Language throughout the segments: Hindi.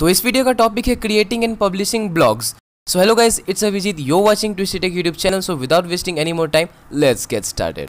तो इस वीडियो का टॉपिक है creating and publishing blogs so hello guys it's a yo watching to tech YouTube channel so without wasting any more time let's get started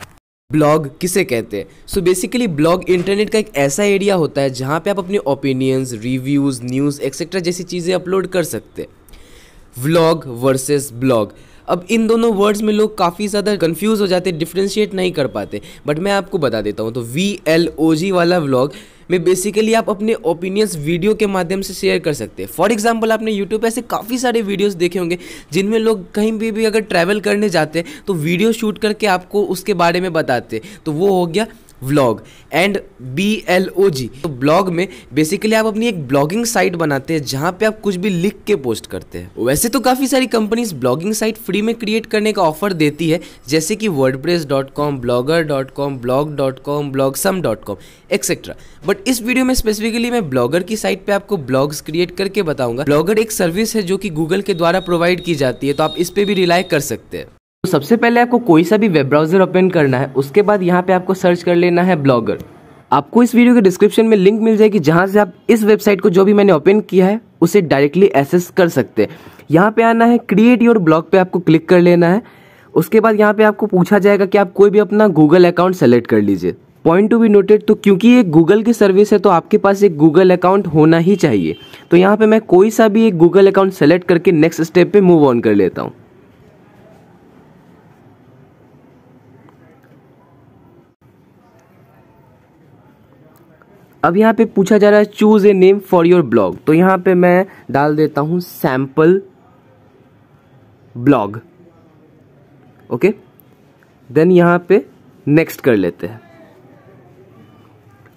blog किसे कहते हैं सो बेसिकली ब्लॉग इंटरनेट का एक ऐसा एरिया होता है जहाँ पे आप अपनी ओपिनियंस रिव्यूज़ न्यूज़ एक्सेट्रा जैसी चीज़ें अपलोड कर सकते हैं व्लॉग वर्सेस ब्लॉग अब इन दोनों वर्ड्स में लोग काफ़ी ज़्यादा कन्फ्यूज़ हो जाते हैं डिफ्रेंशिएट नहीं कर पाते बट मैं आपको बता देता हूँ तो वी एल ओ जी वाला व्लॉग में बेसिकली आप अपने ओपिनियंस वीडियो के माध्यम से शेयर कर सकते हैं फॉर एग्जाम्पल आपने यूट्यूब पर ऐसे काफ़ी सारे वीडियोज़ देखे होंगे जिनमें लोग कहीं भी, भी अगर ट्रैवल करने जाते हैं तो वीडियो शूट करके आपको उसके बारे में बताते तो वो हो गया vlog and B L O G तो ब्लॉग में बेसिकली आप अपनी एक ब्लॉगिंग साइट बनाते हैं जहाँ पे आप कुछ भी लिख के पोस्ट करते हैं वैसे तो काफ़ी सारी कंपनीज ब्लॉगिंग साइट फ्री में क्रिएट करने का ऑफर देती है जैसे कि WordPress dot com Blogger dot com blog dot com blog some dot com etcetera but इस वीडियो में स्पेसिफिकली मैं ब्लॉगर की साइट पर आपको ब्लॉग्स क्रिएट करके बताऊंगा ब्लॉगर एक सर्विस है जो कि गूगल के द्वारा प्रोवाइड की जाती है तो आप इस पर भी रिलाई कर सकते हैं तो सबसे पहले आपको कोई सा भी वेब ब्राउज़र ओपन करना है उसके बाद यहाँ पे आपको सर्च कर लेना है ब्लॉगर आपको इस वीडियो के डिस्क्रिप्शन में लिंक मिल जाएगी जहाँ से आप इस वेबसाइट को जो भी मैंने ओपन किया है उसे डायरेक्टली एसेस कर सकते हैं यहाँ पे आना है क्रिएट योर ब्लॉग पे आपको क्लिक कर लेना है उसके बाद यहाँ पे आपको पूछा जाएगा कि आप कोई भी अपना गूगल अकाउंट सेलेक्ट कर लीजिए पॉइंट टू बी नोटेड तो क्योंकि ये गूगल की सर्विस है तो आपके पास एक गूगल अकाउंट होना ही चाहिए तो यहाँ पे मैं कोई सा भी एक गूगल अकाउंट सेलेक्ट करके नेक्स्ट स्टेप पे मूव ऑन कर लेता हूँ अब यहाँ पे पूछा जा रहा है choose a name for your blog तो यहाँ पे मैं डाल देता हूँ सैम्पल ब्लॉग ओके देन यहाँ पे नेक्स्ट कर लेते हैं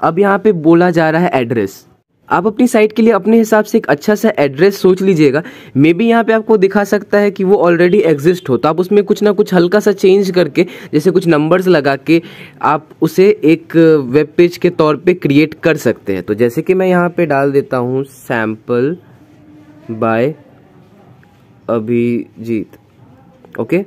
अब यहाँ पे बोला जा रहा है एड्रेस आप अपनी साइट के लिए अपने हिसाब से एक अच्छा सा एड्रेस सोच लीजिएगा मे बी यहाँ पे आपको दिखा सकता है कि वो ऑलरेडी एग्जिस्ट हो तो आप उसमें कुछ ना कुछ हल्का सा चेंज करके जैसे कुछ नंबर्स लगा के आप उसे एक वेब पेज के तौर पे क्रिएट कर सकते हैं तो जैसे कि मैं यहाँ पे डाल देता हूँ sample by Abhijit okay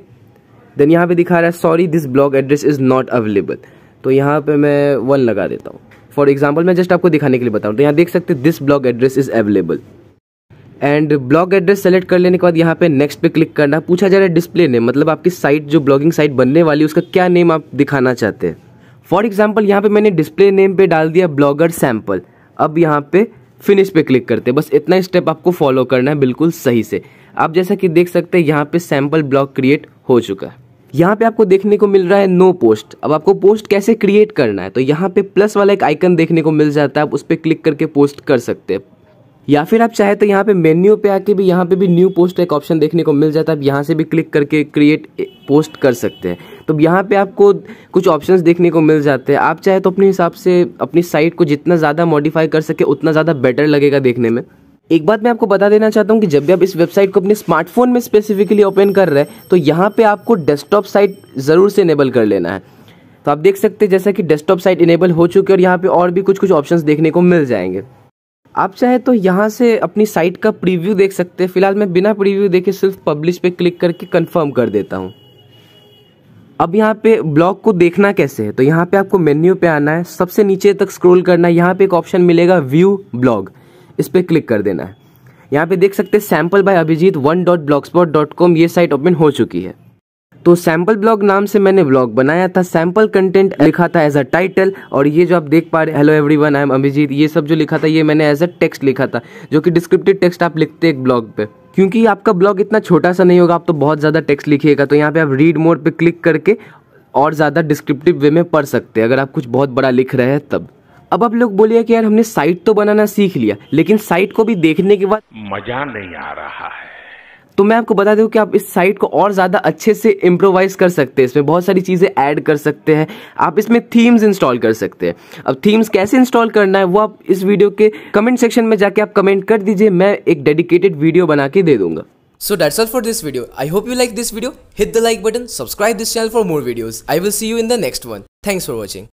then यहाँ पे दिखा रहा है sorry this blog address is not available तो यहाँ पे मैं वन लगा देता हूँ फॉर एग्जाम्पल मैं जस्ट आपको दिखाने के लिए बताऊँ तो यहाँ देख सकते this blog address is available and blog address select कर लेने के बाद यहाँ पे नेक्स्ट पे क्लिक करना पूछा जा रहा है डिस्प्ले नेम मतलब आपकी साइट जो ब्लॉगिंग साइट बनने वाली है उसका क्या नेम आप दिखाना चाहते हैं फॉर एग्जाम्पल यहाँ पे मैंने डिस्प्ले नेम पे डाल दिया ब्लॉगर सैम्पल अब यहाँ पे फिनिश पे क्लिक करते हैं बस इतना स्टेप आपको फॉलो करना है बिल्कुल सही से आप जैसा कि देख सकते हैं यहाँ पे सैम्पल ब्लॉग क्रिएट हो चुका है यहाँ पे आपको देखने को मिल रहा है नो पोस्ट अब आपको पोस्ट कैसे क्रिएट करना है तो यहाँ पे प्लस वाला एक आइकन देखने को मिल जाता है आप उस पर क्लिक करके पोस्ट कर सकते हैं या फिर आप चाहे तो यहाँ पे मेन्यू पे आके भी यहाँ पे भी न्यू पोस्ट एक ऑप्शन देखने को मिल जाता है आप यहाँ से भी क्लिक करके क्रिएट पोस्ट कर सकते हैं तो यहाँ पे आपको कुछ ऑप्शंस देखने को मिल जाते हैं आप चाहे तो अपने हिसाब से अपनी साइट को जितना ज़्यादा मॉडिफाई कर सके उतना ज़्यादा बेटर लगेगा देखने में एक बात मैं आपको बता देना चाहता हूँ कि जब भी आप इस वेबसाइट को अपने स्मार्टफोन में स्पेसिफिकली ओपन कर रहे हैं तो यहाँ पे आपको डेस्कटॉप साइट ज़रूर से इनेबल कर लेना है तो आप देख सकते हैं जैसा कि डेस्कटॉप साइट इनेबल हो चुके है और यहाँ पे और भी कुछ कुछ ऑप्शंस देखने को मिल जाएंगे आप चाहे तो यहाँ से अपनी साइट का प्रीव्यू देख सकते हैं फिलहाल मैं बिना प्रीव्यू देखे सिर्फ पब्लिश पे क्लिक करके कन्फर्म कर देता हूँ अब यहाँ पे ब्लॉग को देखना कैसे है तो यहाँ पे आपको मेन्यू पे आना है सबसे नीचे तक स्क्रोल करना है यहाँ पे एक ऑप्शन मिलेगा व्यू ब्लॉग इस पर क्लिक कर देना है यहाँ पे देख सकते हैं sample by Abhijit one dot Blogspot dot com ये साइट ओपन हो चुकी है तो सैम्पल ब्लॉग नाम से मैंने ब्लॉग बनाया था सैम्पल कंटेंट लिखा था एज अ टाइटल और ये जो आप देख पा रहे hello everyone I am Abhijit ये सब जो लिखा था ये मैंने एज अ टेक्स्ट लिखा था जो कि डिस्क्रिप्टिव टेक्स्ट आप लिखते एक ब्लॉग पे क्योंकि आपका ब्लॉग इतना छोटा सा नहीं होगा आप तो बहुत ज़्यादा टेक्स्ट लिखिएगा तो यहाँ पे आप रीड मोड पर क्लिक करके और ज़्यादा डिस्क्रिप्टिव वे में पढ़ सकते हैं अगर आप कुछ बहुत बड़ा लिख रहे हैं तब अब आप लोग बोलिए कि यार हमने साइट तो बनाना सीख लिया लेकिन साइट को भी देखने के बाद मजा नहीं आ रहा है तो मैं आपको बता दूं कि आप इस साइट को और ज़्यादा अच्छे से इम्प्रोवाइज कर सकते हैं इसमें बहुत सारी चीज़ें ऐड कर सकते हैं आप इसमें थीम्स इंस्टॉल कर सकते हैं अब थीम्स कैसे इंस्टॉल करना है वो आप इस वीडियो के कमेंट सेक्शन में जाके आप कमेंट कर दीजिए मैं एक डेडिकेटेड वीडियो बना के दे दूंगा So that's all for this video. I hope you like this video. Hit the like button, subscribe this channel for more videos. I will see you in the next one. Thanks for watching.